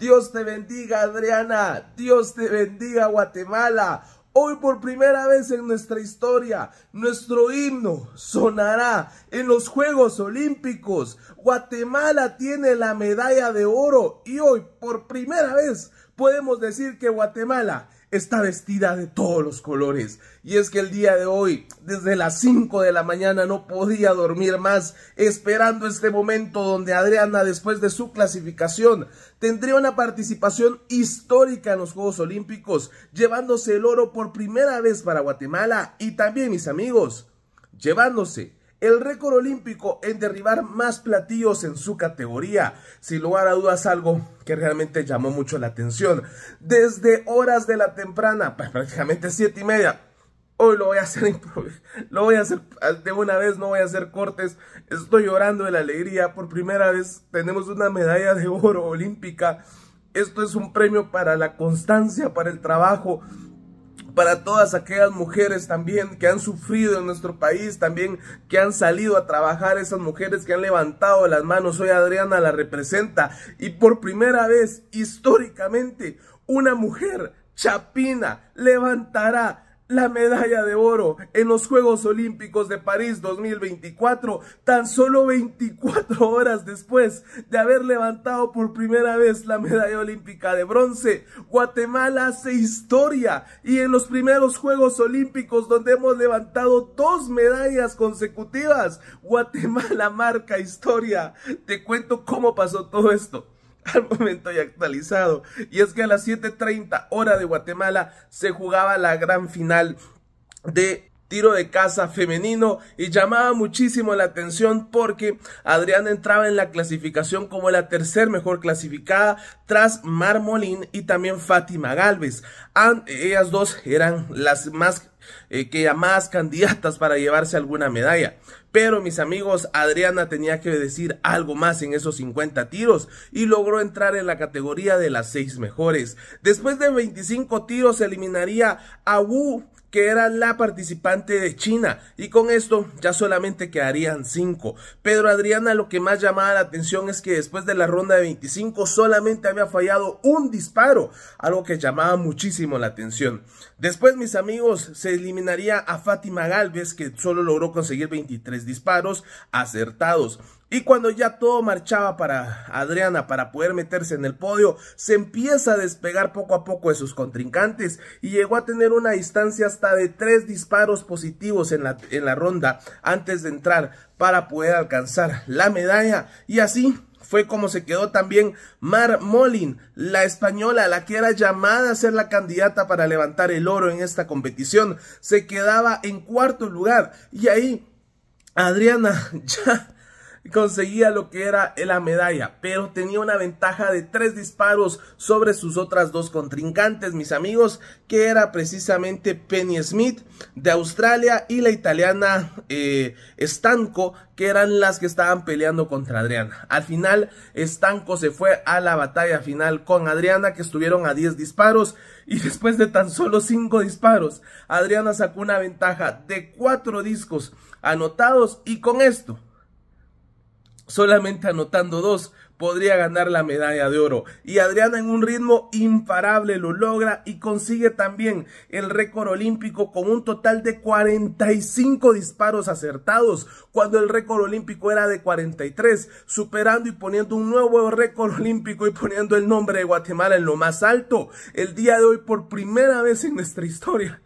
Dios te bendiga Adriana, Dios te bendiga Guatemala. Hoy por primera vez en nuestra historia, nuestro himno sonará en los Juegos Olímpicos. Guatemala tiene la medalla de oro y hoy por primera vez podemos decir que Guatemala está vestida de todos los colores. Y es que el día de hoy, desde las 5 de la mañana, no podía dormir más, esperando este momento donde Adriana, después de su clasificación, tendría una participación histórica en los Juegos Olímpicos, llevándose el oro por primera vez para Guatemala y también, mis amigos, llevándose el récord olímpico en derribar más platillos en su categoría. Sin lugar a dudas, algo que realmente llamó mucho la atención. Desde horas de la temprana, pues, prácticamente siete y media. Hoy lo voy a hacer, lo voy a hacer de una vez, no voy a hacer cortes. Estoy llorando de la alegría. Por primera vez tenemos una medalla de oro olímpica. Esto es un premio para la constancia, para el trabajo, para todas aquellas mujeres también que han sufrido en nuestro país, también que han salido a trabajar, esas mujeres que han levantado las manos. Hoy Adriana la representa y por primera vez históricamente una mujer chapina levantará la medalla de oro en los Juegos Olímpicos de París 2024, tan solo 24 horas después de haber levantado por primera vez la medalla olímpica de bronce. Guatemala hace historia y en los primeros Juegos Olímpicos donde hemos levantado dos medallas consecutivas, Guatemala marca historia. Te cuento cómo pasó todo esto. al momento y actualizado. Y es que a las 7.30 hora de Guatemala se jugaba la gran final de tiro de caza femenino y llamaba muchísimo la atención porque Adriana entraba en la clasificación como la tercer mejor clasificada tras Marmolín y también Fátima Galvez. ellas dos eran las más eh, que llamadas candidatas para llevarse alguna medalla. Pero mis amigos, Adriana tenía que decir algo más en esos 50 tiros y logró entrar en la categoría de las seis mejores. Después de 25 tiros eliminaría a Wu que era la participante de China y con esto ya solamente quedarían 5. Pedro Adriana lo que más llamaba la atención es que después de la ronda de 25 solamente había fallado un disparo, algo que llamaba muchísimo la atención. Después mis amigos se eliminaría a Fátima Galvez que solo logró conseguir 23 disparos acertados. Y cuando ya todo marchaba para Adriana para poder meterse en el podio, se empieza a despegar poco a poco de sus contrincantes y llegó a tener una distancia hasta de tres disparos positivos en la, en la ronda antes de entrar para poder alcanzar la medalla y así fue como se quedó también Mar Molin, la española, la que era llamada a ser la candidata para levantar el oro en esta competición, se quedaba en cuarto lugar y ahí Adriana ya conseguía lo que era la medalla, pero tenía una ventaja de tres disparos sobre sus otras dos contrincantes, mis amigos, que era precisamente Penny Smith de Australia y la italiana Estanco eh, Stanco, que eran las que estaban peleando contra Adriana. Al final, Estanco se fue a la batalla final con Adriana, que estuvieron a 10 disparos, y después de tan solo 5 disparos, Adriana sacó una ventaja de 4 discos anotados y con esto solamente anotando dos, podría ganar la medalla de oro. Y Adriana en un ritmo imparable lo logra y consigue también el récord olímpico con un total de 45 disparos acertados, cuando el récord olímpico era de 43, superando y poniendo un nuevo récord olímpico y poniendo el nombre de Guatemala en lo más alto. El día de hoy por primera vez en nuestra historia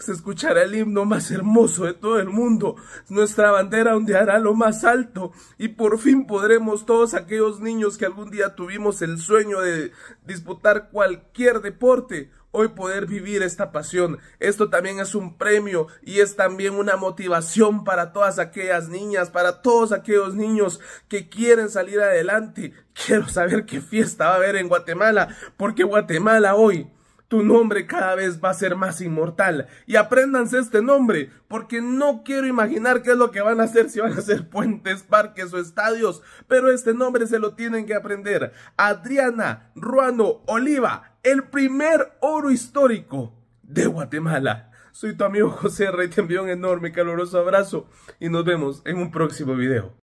se escuchará el himno más hermoso de todo el mundo, nuestra bandera ondeará lo más alto y por fin podremos todos aquellos niños que algún día tuvimos el sueño de disputar cualquier deporte, hoy poder vivir esta pasión. Esto también es un premio y es también una motivación para todas aquellas niñas, para todos aquellos niños que quieren salir adelante. Quiero saber qué fiesta va a haber en Guatemala, porque Guatemala hoy tu nombre cada vez va a ser más inmortal. Y apréndanse este nombre, porque no quiero imaginar qué es lo que van a hacer, si van a hacer puentes, parques o estadios, pero este nombre se lo tienen que aprender. Adriana Ruano Oliva, el primer oro histórico de Guatemala. Soy tu amigo José Rey, te envío un enorme y caluroso abrazo y nos vemos en un próximo video.